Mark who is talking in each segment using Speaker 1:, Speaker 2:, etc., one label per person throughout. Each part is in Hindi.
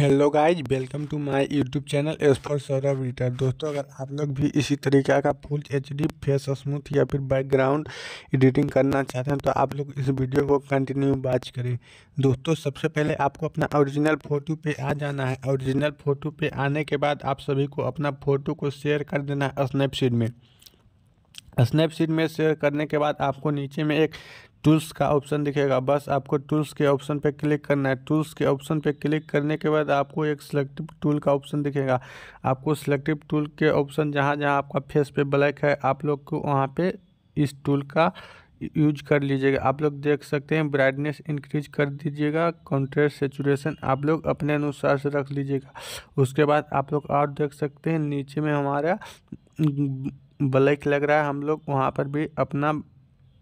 Speaker 1: hello guys welcome to my YouTube channel S for Saurabh रिटर दोस्तों अगर आप लोग भी इसी तरीके का full H D face smooth या फिर बैकग्राउंड एडिटिंग करना चाहते हैं तो आप लोग इस वीडियो को कंटिन्यू वॉच करें दोस्तों सबसे पहले आपको अपना ओरिजिनल फ़ोटो पे आ जाना है ओरिजिनल फ़ोटो पे आने के बाद आप सभी को अपना फ़ोटो को शेयर कर देना है स्नैपसीड में स्नैपसीड में शेयर करने के बाद आपको नीचे में एक टूल्स का ऑप्शन दिखेगा बस आपको टूल्स के ऑप्शन पर क्लिक करना है टूल्स के ऑप्शन पर क्लिक करने के बाद आपको एक सिलेक्टिव टूल का ऑप्शन दिखेगा आपको सिलेक्टिव टूल के ऑप्शन जहाँ जहाँ आपका फेस पे ब्लैक है आप लोग को वहाँ पे इस टूल का यूज कर लीजिएगा आप लोग देख सकते हैं ब्राइटनेस इंक्रीज कर दीजिएगा कॉन्ट्रेस्ट सेचुरेशन आप लोग अपने अनुसार से रख लीजिएगा उसके बाद आप लोग और देख सकते हैं नीचे में हमारा ब्लैक हम्म, लग रहा है हम लोग वहाँ पर भी अपना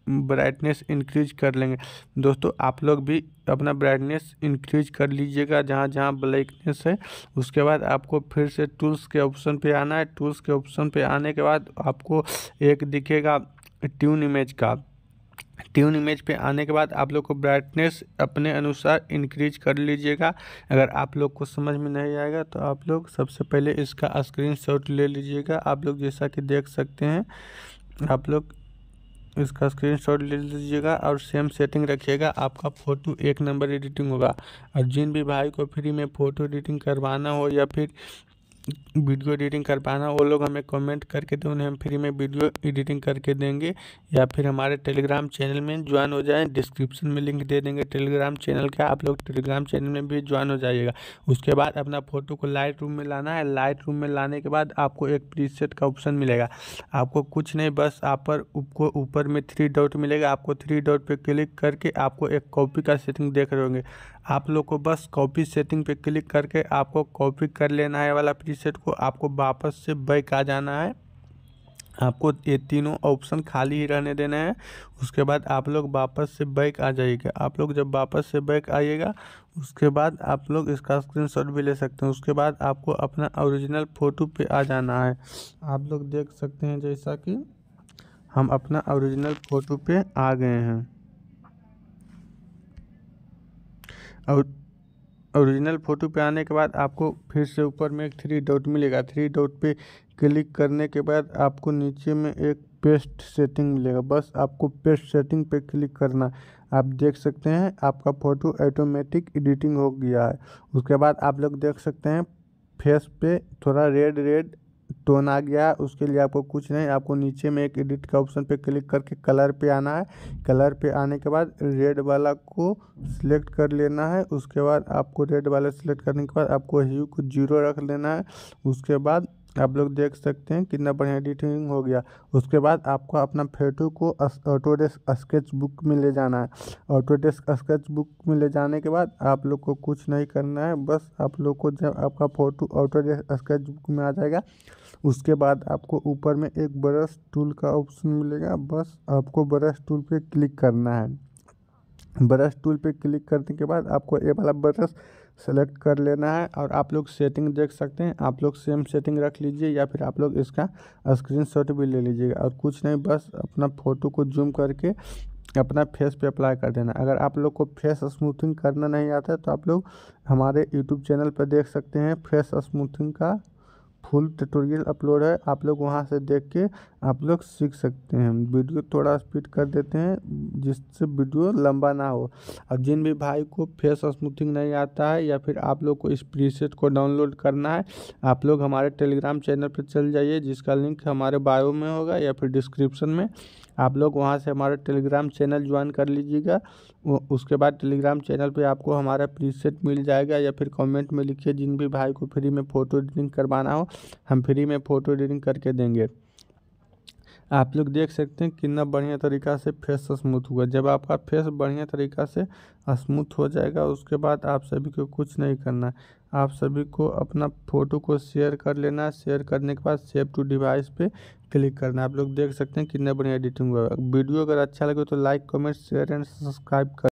Speaker 1: ब्राइटनेस इंक्रीज कर लेंगे दोस्तों आप लोग भी अपना ब्राइटनेस इंक्रीज कर लीजिएगा जहाँ जहाँ ब्लैकनेस है उसके बाद आपको फिर से टूल्स के ऑप्शन पे आना है टूल्स के ऑप्शन पे आने के बाद आपको एक दिखेगा ट्यून इमेज का ट्यून इमेज पे आने के बाद आप लोग को ब्राइटनेस अपने अनुसार इंक्रीज कर लीजिएगा अगर आप लोग को समझ में नहीं आएगा तो आप लोग सबसे पहले इसका स्क्रीन ले लीजिएगा आप लोग जैसा कि देख सकते हैं आप लोग इसका स्क्रीनशॉट ले लीजिएगा और सेम सेटिंग रखिएगा आपका फ़ोटो एक नंबर एडिटिंग होगा और जिन भी भाई को फ्री में फ़ोटो एडिटिंग करवाना हो या फिर वीडियो एडिटिंग कर पाना वो लोग हमें कमेंट करके दें तो उन्हें हम फ्री में वीडियो एडिटिंग करके देंगे या फिर हमारे टेलीग्राम चैनल में ज्वाइन हो जाए डिस्क्रिप्शन में लिंक दे देंगे टेलीग्राम चैनल का आप लोग टेलीग्राम चैनल में भी ज्वाइन हो जाइएगा उसके बाद अपना फोटो को लाइट रूम में लाना है लाइट रूम में लाने के बाद आपको एक प्रीसेट का ऑप्शन मिलेगा आपको कुछ नहीं बस आप पर ऊपर में थ्री डॉट मिलेगा आपको थ्री डॉट पर क्लिक करके आपको एक कॉपी का सेटिंग देख रहे होंगे आप लोग को बस कॉपी सेटिंग पर क्लिक करके आपको कॉपी कर लेना है वाला प्री रीसेट को आपको वापस से बैक आ जाना है आपको ये तीनों ऑप्शन खाली ही रहने देना है उसके बाद आप लोग वापस से बैक आ जाइएगा आप लोग जब वापस से बैक आइएगा उसके बाद आप लोग इसका स्क्रीनशॉट भी ले सकते हैं उसके बाद आपको अपना ओरिजिनल फ़ोटो पे आ जाना है आप लोग देख सकते हैं जैसा कि हम अपना ओरिजिनल फ़ोटो पे आ गए हैं और ओरिजिनल फ़ोटो पे आने के बाद आपको फिर से ऊपर में एक थ्री डॉट मिलेगा थ्री डॉट पे क्लिक करने के बाद आपको नीचे में एक पेस्ट सेटिंग मिलेगा बस आपको पेस्ट सेटिंग पे क्लिक करना आप देख सकते हैं आपका फ़ोटो ऑटोमेटिक एडिटिंग हो गया है उसके बाद आप लोग देख सकते हैं फेस पे थोड़ा रेड रेड टोन आ गया उसके लिए आपको कुछ नहीं आपको नीचे में एक एडिट का ऑप्शन पे क्लिक करके कलर पे आना है कलर पे आने के बाद रेड वाला को सिलेक्ट कर लेना है उसके बाद आपको रेड वाला सिलेक्ट करने के बाद आपको ह्यू को जीरो रख लेना है उसके बाद आप लोग देख सकते हैं कितना बढ़िया एडिटिंग हो गया उसके बाद आपको अपना फोटो को ऑटोडेस्क स्केच बुक में ले जाना है ऑटोडेस्क स्केच बुक में ले जाने के बाद आप लोग को कुछ नहीं करना है बस आप लोग को जब आपका फ़ोटो ऑटोडेस्क स्केच बुक में आ जाएगा उसके बाद आपको ऊपर में एक ब्रश टूल का ऑप्शन मिलेगा बस आपको ब्रश टूल पर क्लिक करना है ब्रश टूल पर क्लिक करने के बाद आपको ये वाला ब्रश सेलेक्ट कर लेना है और आप लोग सेटिंग देख सकते हैं आप लोग सेम सेटिंग रख लीजिए या फिर आप लोग इसका स्क्रीनशॉट भी ले लीजिएगा और कुछ नहीं बस अपना फ़ोटो को जूम करके अपना फेस पे अप्लाई कर देना अगर आप लोग को फेस स्मूथिंग करना नहीं आता है तो आप लोग हमारे यूट्यूब चैनल पर देख सकते हैं फेस स्मूथिंग का फुल ट्यूटोरियल अपलोड है आप लोग वहाँ से देख के आप लोग सीख सकते हैं वीडियो थोड़ा स्पीड कर देते हैं जिससे वीडियो लंबा ना हो और जिन भी भाई को फेस स्मूथिंग नहीं आता है या फिर आप लोग को इस प्रीसेट को डाउनलोड करना है आप लोग हमारे टेलीग्राम चैनल पर चल जाइए जिसका लिंक हमारे बायो में होगा या फिर डिस्क्रिप्शन में आप लोग वहाँ से हमारा टेलीग्राम चैनल ज्वाइन कर लीजिएगा उसके बाद टेलीग्राम चैनल पे आपको हमारा प्रीसेट मिल जाएगा या फिर कमेंट में लिखिए जिन भी भाई को फ्री में फ़ोटो एडिटिंग करवाना हो हम फ्री में फ़ोटो एडिटिंग करके देंगे आप लोग देख सकते हैं कितना बढ़िया तरीका से फेस स्मूथ हुआ जब आपका फेस बढ़िया तरीका से स्मूथ हो जाएगा उसके बाद आप सभी को कुछ नहीं करना आप सभी को अपना फ़ोटो को शेयर कर लेना शेयर करने के बाद सेव टू डिवाइस पे क्लिक करना आप लोग देख सकते हैं कितना बढ़िया एडिटिंग हुआ वीडियो अगर अच्छा लगे तो like comment share and subscribe कर